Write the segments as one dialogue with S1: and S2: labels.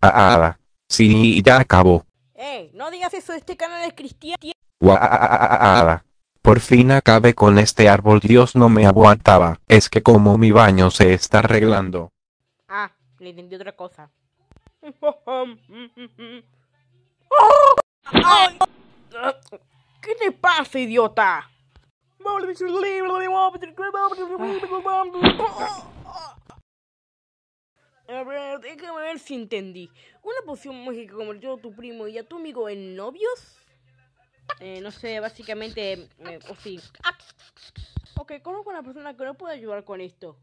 S1: Ah, ah, ah, Sí, ya acabó. Ey, no digas eso, este canal es cristiano. Ah, ah, ah. por fin acabe con este árbol, Dios no me aguantaba. Es que como mi baño se está arreglando. Ah, le entendí otra cosa. ¿Qué te pasa, idiota? A ver, déjame ver si entendí. ¿Una poción mágica convirtió a tu primo y a tu amigo en novios? Eh, no sé, básicamente, eh, o sí. Ok, conozco a una persona que no puede ayudar con esto.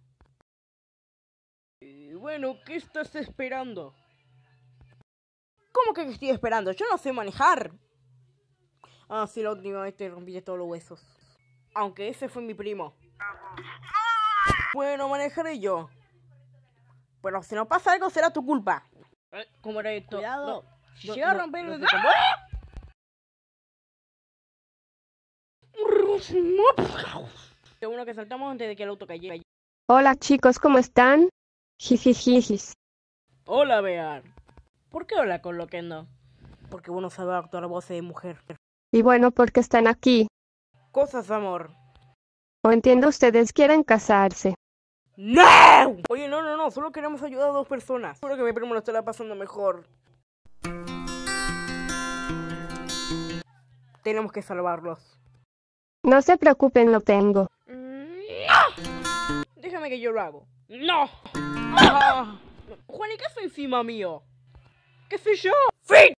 S1: bueno, ¿qué estás esperando? ¿Cómo que estoy esperando? Yo no sé manejar. Ah, sí, la última vez te rompí todos los huesos. Aunque ese fue mi primo. Bueno, manejaré yo. Bueno, si no pasa algo, será tu culpa. Eh, ¿Cómo era esto? Cuidado. si a romper ¡Ah! el... que
S2: Hola chicos, ¿cómo están? Jijijijis.
S1: Hola, Bear. ¿Por qué hola con no? Porque uno sabe actuar voz de mujer.
S2: Y bueno, porque están aquí.
S1: Cosas amor.
S2: O entiendo, ustedes quieren casarse. ¡No!
S1: Oye, no, no, no, solo queremos ayudar a dos personas. Seguro que mi primo lo estará pasando mejor. Tenemos que salvarlos.
S2: No se preocupen, lo tengo.
S1: Déjame que yo lo hago. ¡No! Ah. Ah. y qué soy encima mío. ¿Qué soy yo? ¡FIT!